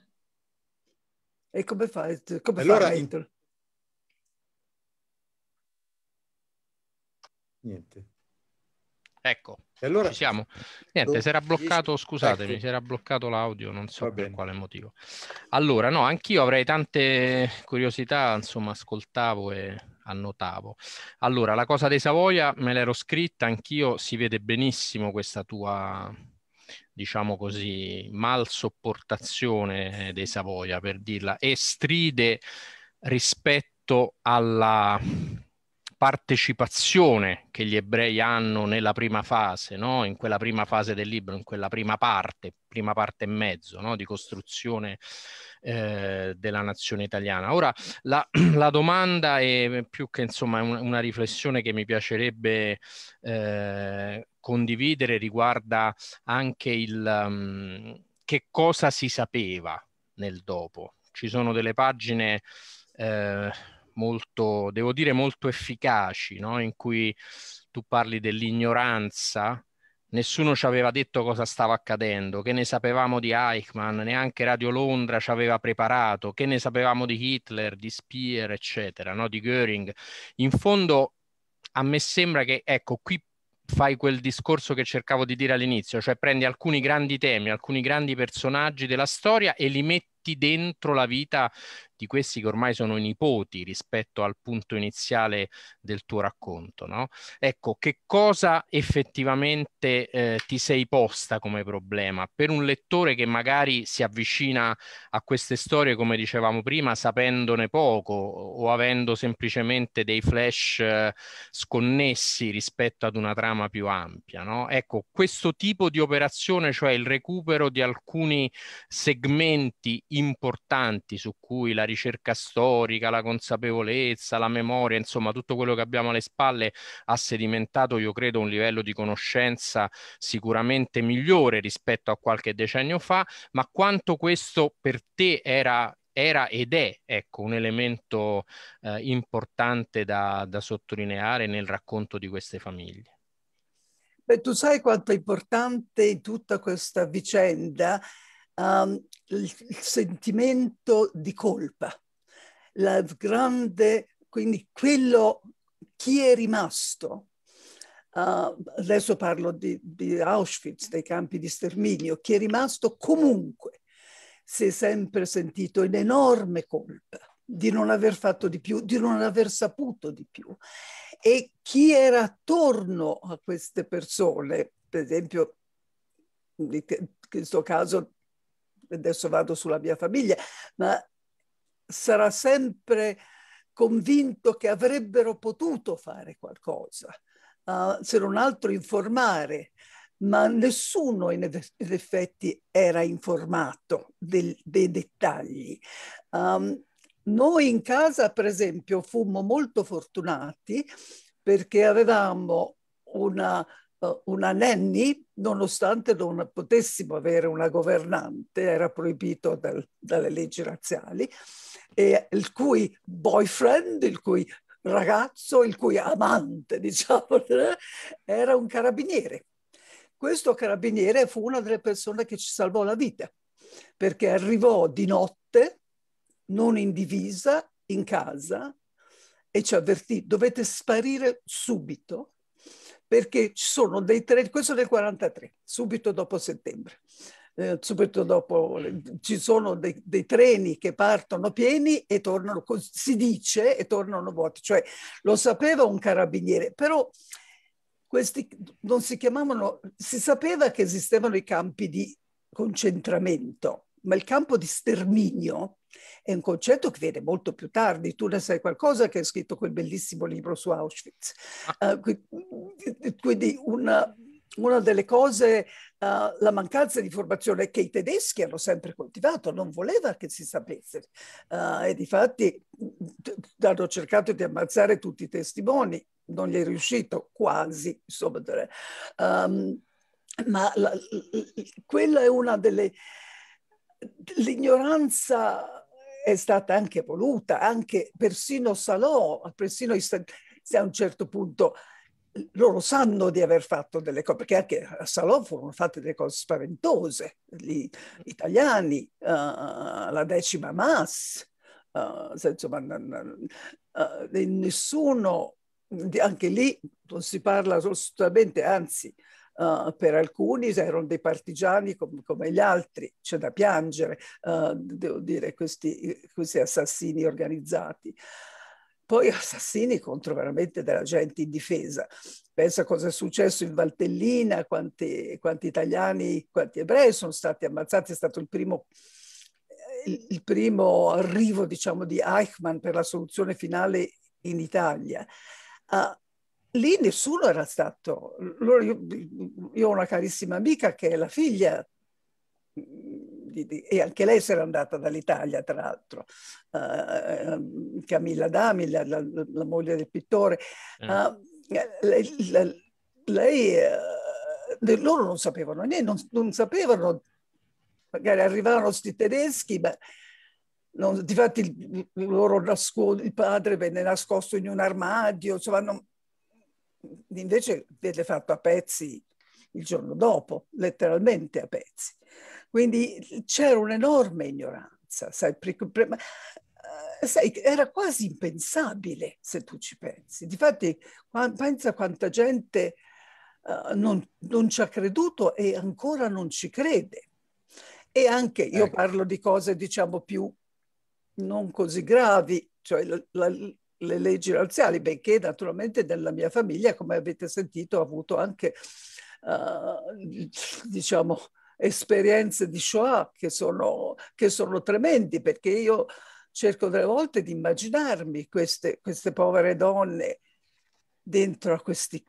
E come fa, come allora, fa in... Niente. Ecco, allora... ci siamo. Niente, Do... si era bloccato, scusatemi, ecco. si era bloccato l'audio, non so per quale motivo. Allora, no, anch'io avrei tante curiosità, insomma, ascoltavo e annotavo. Allora, la cosa dei Savoia me l'ero scritta, anch'io si vede benissimo questa tua diciamo così, mal sopportazione dei Savoia, per dirla, e stride rispetto alla partecipazione che gli ebrei hanno nella prima fase, no? in quella prima fase del libro, in quella prima parte, prima parte e mezzo no? di costruzione eh, della nazione italiana. Ora la, la, domanda è più che insomma un, una riflessione che mi piacerebbe eh, condividere riguarda anche il um, che cosa si sapeva nel dopo. Ci sono delle pagine eh, molto, devo dire, molto efficaci, no? in cui tu parli dell'ignoranza nessuno ci aveva detto cosa stava accadendo, che ne sapevamo di Eichmann, neanche Radio Londra ci aveva preparato, che ne sapevamo di Hitler, di Speer, eccetera, no? di Göring. In fondo a me sembra che, ecco, qui fai quel discorso che cercavo di dire all'inizio, cioè prendi alcuni grandi temi, alcuni grandi personaggi della storia e li metti porti dentro la vita di questi che ormai sono nipoti rispetto al punto iniziale del tuo racconto, no? Ecco, che cosa effettivamente eh, ti sei posta come problema per un lettore che magari si avvicina a queste storie, come dicevamo prima, sapendone poco o avendo semplicemente dei flash eh, sconnessi rispetto ad una trama più ampia, no? Ecco, questo tipo di operazione, cioè il recupero di alcuni segmenti importanti su cui la ricerca storica, la consapevolezza, la memoria, insomma tutto quello che abbiamo alle spalle ha sedimentato, io credo, un livello di conoscenza sicuramente migliore rispetto a qualche decennio fa, ma quanto questo per te era era ed è ecco, un elemento eh, importante da, da, sottolineare nel racconto di queste famiglie. Beh, tu sai quanto è importante in tutta questa vicenda um, il, il sentimento di colpa, la grande, quindi quello chi è rimasto Uh, adesso parlo di, di, Auschwitz, dei campi di sterminio, chi è rimasto comunque, si è sempre sentito in enorme colpa di non aver fatto di più, di non aver saputo di più. E chi era attorno a queste persone, per esempio, in questo caso adesso vado sulla mia famiglia, ma sarà sempre convinto che avrebbero potuto fare qualcosa, uh, se non altro informare, ma nessuno in, effetti era informato del, dei dettagli. Um, noi in casa, per esempio, fummo molto fortunati perché avevamo una una nanny, nonostante non potessimo avere una governante, era proibito dal, dalle leggi razziali, e il cui boyfriend, il cui ragazzo, il cui amante, diciamo, era un carabiniere. Questo carabiniere fu una delle persone che ci salvò la vita, perché arrivò di notte, non in divisa, in casa e ci avvertì, dovete sparire subito perché ci sono dei tre, questo del 43, subito dopo settembre. Eh, subito dopo ci sono dei, dei, treni che partono pieni e tornano, si dice, e tornano vuoti. Cioè lo sapeva un carabiniere, però questi non si chiamavano, si sapeva che esistevano i campi di concentramento, ma il campo di sterminio è un concetto che viene molto più tardi. Tu ne sai qualcosa che hai scritto quel bellissimo libro su Auschwitz. Uh, quindi una, una delle cose, uh, la mancanza di formazione che i tedeschi hanno sempre coltivato, non voleva che si sapesse. Uh, e difatti hanno cercato di ammazzare tutti i testimoni, non gli è riuscito quasi, insomma. Um, ma la, quella è una delle l'ignoranza è stata anche voluta, anche persino Salò, persino se a un certo punto loro sanno di aver fatto delle cose, perché anche a Salò furono fatte delle cose spaventose, gli italiani, uh, la decima mass, uh, insomma, uh, nessuno, anche lì non si parla assolutamente, anzi Uh, per alcuni erano dei partigiani com come gli altri, c'è da piangere, uh, devo dire, questi, questi assassini organizzati poi assassini contro veramente della gente indifesa. Pensa cosa è successo in Valtellina, quanti, quanti, italiani, quanti ebrei sono stati ammazzati, è stato il primo, il primo arrivo diciamo, di Eichmann per la soluzione finale in Italia. Uh, lì nessuno era stato. Io, io ho una carissima amica che è la figlia e anche lei si era andata dall'Italia, tra l'altro, uh, Camilla Dami, la, la, la, moglie del pittore. Uh, lei, la, lei uh, loro non sapevano niente, non, non sapevano, magari arrivarono questi tedeschi, ma difatti il, il loro nascosto, il padre venne nascosto in un armadio, insomma, non, invece viene fatto a pezzi il giorno dopo, letteralmente a pezzi. Quindi c'era un'enorme ignoranza, sai, eh, sai, era quasi impensabile se tu ci pensi. Difatti, pensa quanta gente uh, non, non ci ha creduto e ancora non ci crede. E anche io ecco. parlo di cose, diciamo, più non così gravi, cioè la, la, le leggi razziali, benché naturalmente nella mia famiglia, come avete sentito, ho avuto anche, uh, diciamo, esperienze di Shoah che sono, che sono tremendi, perché io cerco delle volte di immaginarmi queste, queste povere donne dentro a questi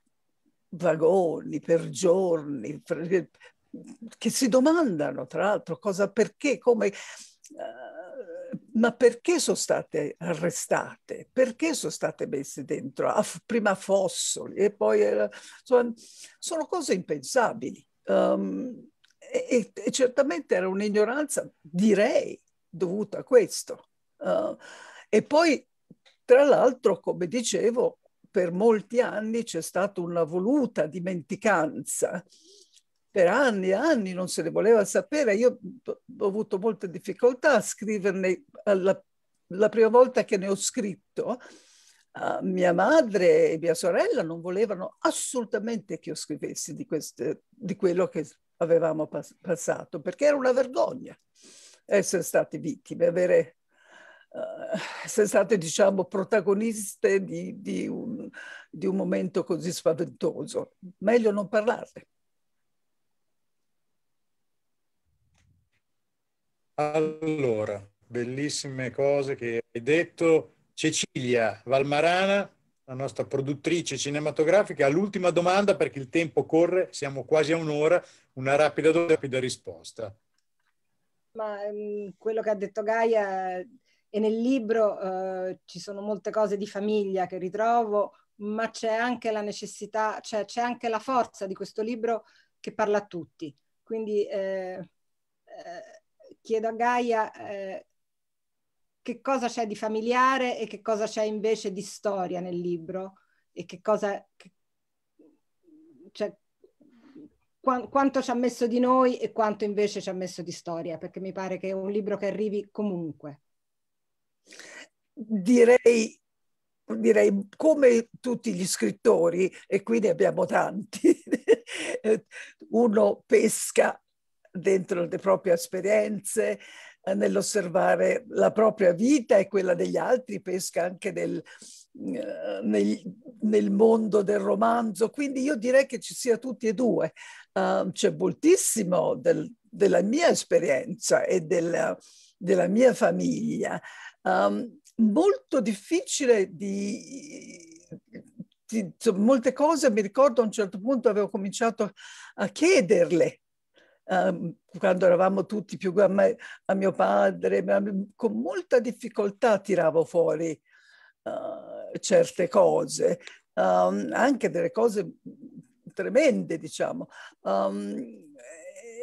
vagoni per giorni, che si domandano tra l'altro cosa, perché, come... Uh, ma perché sono state arrestate? Perché sono state messe dentro? prima Fossoli e poi... Insomma, eh, sono cose impensabili. Um, e, e, certamente era un'ignoranza, direi, dovuta a questo. Uh, e poi, tra l'altro, come dicevo, per molti anni c'è stata una voluta dimenticanza per anni e anni non se ne voleva sapere. Io ho avuto molte difficoltà a scriverne. Eh, la, la prima volta che ne ho scritto, uh, mia madre e mia sorella non volevano assolutamente che io scrivessi di, queste, di quello che avevamo pas passato, perché era una vergogna essere state vittime, avere Uh, eh, sei state, diciamo, protagoniste di, di, un, di, un, momento così spaventoso. Meglio non parlarne. Allora, bellissime cose che hai detto. Cecilia Valmarana, la nostra produttrice cinematografica, l'ultima domanda perché il tempo corre, siamo quasi a un'ora, una rapida, rapida risposta. Ma ehm, quello che ha detto Gaia e nel libro eh, ci sono molte cose di famiglia che ritrovo, ma c'è anche la necessità, cioè c'è anche la forza di questo libro che parla a tutti. Quindi eh, eh, chiedo a Gaia eh, che cosa c'è di familiare e che cosa c'è invece di storia nel libro e che cosa... Che, cioè, qu quanto ci ha messo di noi e quanto invece ci ha messo di storia, perché mi pare che è un libro che arrivi comunque. Direi direi come tutti gli scrittori, e qui ne abbiamo tanti, uno pesca dentro le proprie esperienze, eh, nell'osservare la propria vita e quella degli altri, pesca anche del, eh, nel, nel, mondo del romanzo. Quindi io direi che ci sia tutti e due. Uh, c'è moltissimo del, della mia esperienza e della, della mia famiglia. Um, molto difficile di, di, molte cose mi ricordo a un certo punto avevo cominciato a chiederle eh, quando eravamo tutti più a, me, a mio padre, con molta difficoltà tiravo fuori eh, certe cose, um, anche delle cose tremende, diciamo. Um,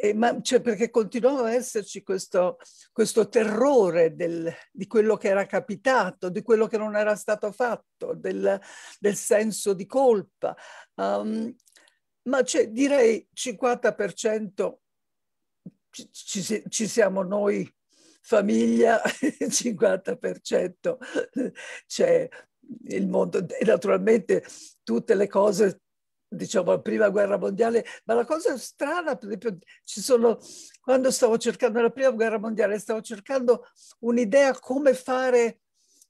e, ma, cioè, perché continuava a esserci questo, questo terrore del, di quello che era capitato, di quello che non era stato fatto, del, del senso di colpa. Um, ma cioè, direi 50% ci, ci, siamo noi famiglia, il 50% c'è il mondo e naturalmente tutte le cose diciamo la prima guerra mondiale ma la cosa strana per esempio ci sono quando stavo cercando la prima guerra mondiale stavo cercando un'idea come fare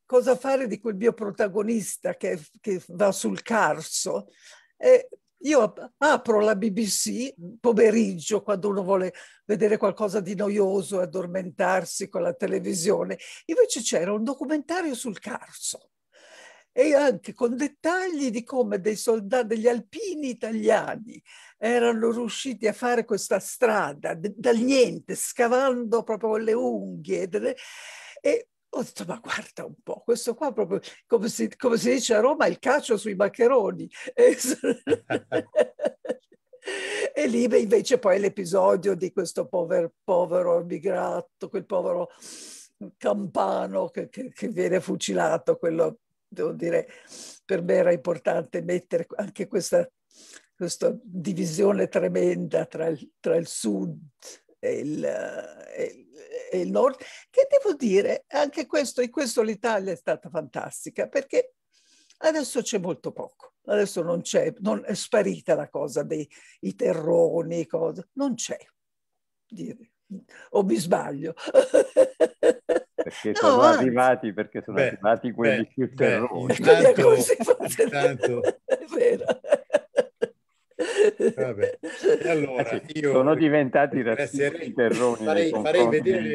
cosa fare di quel mio protagonista che, che va sul carso e io apro la BBC mm, pomeriggio quando uno vuole vedere qualcosa di noioso e addormentarsi con la televisione. Invece c'era un documentario sul Carso e anche con dettagli di come dei soldati, degli alpini italiani erano riusciti a fare questa strada dal niente, scavando proprio con le unghie. E ho oh, detto ma guarda un po', questo qua proprio, come si, come si dice a Roma, il cacio sui maccheroni. e lì invece poi l'episodio di questo pover, povero immigrato, quel povero campano che, che, che viene fucilato, quello devo dire, per me era importante mettere anche questa, questa divisione tremenda tra il, tra il sud e il, e il e il nord, che devo dire, anche questo, in questo l'Italia è stata fantastica, perché adesso c'è molto poco. Adesso non c'è, non è sparita la cosa dei terroni, cosa, non c'è. Dire. O mi sbaglio? Perché no, sono anzi. arrivati, perché sono beh, arrivati quelli beh, più terroni. Beh, intanto, intanto, Vabbè. Ah, allora, eh sì, sono diventati razzisti terroni farei, farei vedere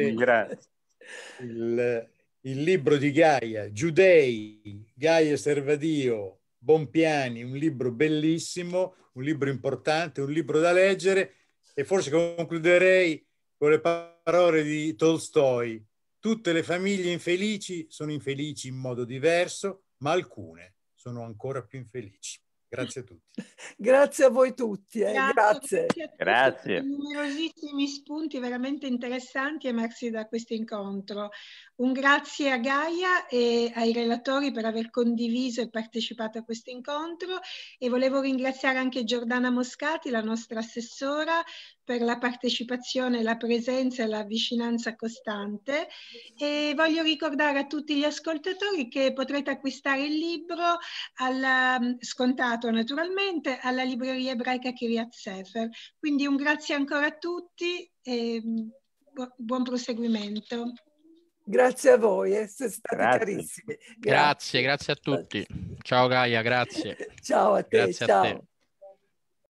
il, il, libro di Gaia, Giudei, Gaia Servadio, Bompiani, un libro bellissimo, un libro importante, un libro da leggere e forse concluderei con le parole di Tolstoi. Tutte le famiglie infelici sono infelici in modo diverso, ma alcune sono ancora più infelici. Grazie a tutti. grazie a voi tutti. Eh. Grazie. Grazie. grazie. Numerosissimi spunti veramente interessanti emersi da questo incontro. Un grazie a Gaia e ai relatori per aver condiviso e partecipato a questo incontro e volevo ringraziare anche Giordana Moscati, la nostra assessora, per la partecipazione, la presenza e la vicinanza costante e voglio ricordare a tutti gli ascoltatori che potrete acquistare il libro alla, mm, scontato naturalmente alla libreria ebraica Kiryat Sefer. Quindi un grazie ancora a tutti e mm, buon proseguimento. Grazie a voi, eh, siete stati grazie. carissimi. Grazie. grazie, grazie a tutti. Ciao Gaia, grazie. ciao a te, grazie ciao. A te.